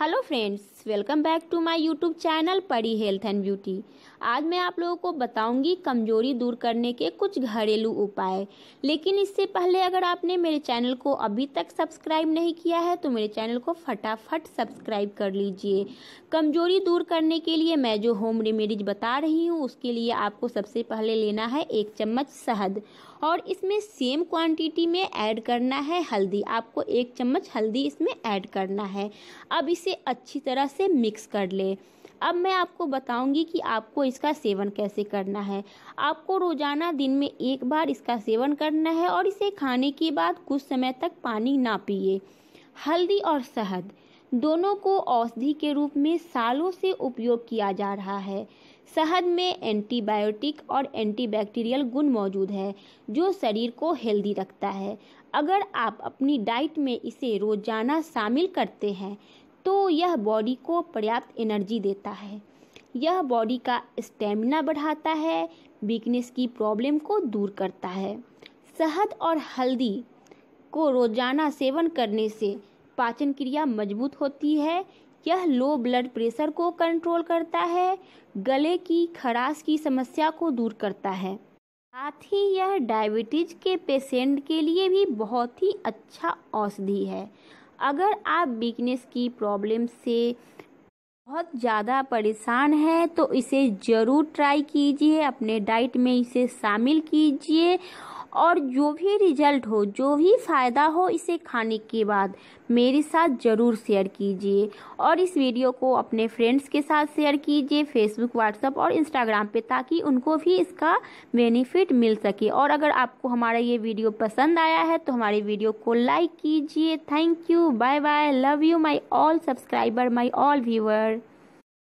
hello friends friends welcome back to my YouTube channel Pari health and beauty आज मैं आप लोगों को बताऊंगी कमजोरी दूर करने के कुछ घरेलू उपाय लेकिन इससे पहले अगर आपने मेरे चैनल को अभी तक सब्सक्राइब नहीं किया है तो मेरे चैनल को फटाफट सब्सक्राइब कर लीजिए कमजोरी दूर करने के लिए मैं जो होम रेमेडीज बता रही हूँ उसके लिए आपको सबसे पहले लेना है एक चम्मच शहद और इसमें सेम क्वांटिटी में ऐड करना है हल्दी आपको एक चम्मच हल्दी इसमें ऐड करना है अब इसे अच्छी तरह से मिक्स कर ले अब मैं आपको बताऊंगी कि आपको इसका सेवन कैसे करना है आपको रोज़ाना दिन में एक बार इसका सेवन करना है और इसे खाने के बाद कुछ समय तक पानी ना पिए हल्दी और शहद दोनों को औषधि के रूप में सालों से उपयोग किया जा रहा है शहद में एंटीबायोटिक और एंटीबैक्टीरियल गुण मौजूद है जो शरीर को हेल्दी रखता है अगर आप अपनी डाइट में इसे रोज़ाना शामिल करते हैं तो यह बॉडी को पर्याप्त एनर्जी देता है यह बॉडी का स्टेमिना बढ़ाता है वीकनेस की प्रॉब्लम को दूर करता है शहद और हल्दी को रोजाना सेवन करने से पाचन क्रिया मजबूत होती है यह लो ब्लड प्रेशर को कंट्रोल करता है गले की खराश की समस्या को दूर करता है साथ ही यह डायबिटीज के पेशेंट के लिए भी बहुत ही अच्छा औषधि है अगर आप बिजनेस की प्रॉब्लम से बहुत ज़्यादा परेशान है तो इसे ज़रूर ट्राई कीजिए अपने डाइट में इसे शामिल कीजिए और जो भी रिजल्ट हो जो भी फ़ायदा हो इसे खाने के बाद मेरे साथ ज़रूर शेयर कीजिए और इस वीडियो को अपने फ्रेंड्स के साथ शेयर कीजिए फेसबुक व्हाट्सअप और इंस्टाग्राम पे ताकि उनको भी इसका बेनिफिट मिल सके और अगर आपको हमारा ये वीडियो पसंद आया है तो हमारे वीडियो को लाइक कीजिए thank you bye bye love you my all subscriber my all viewer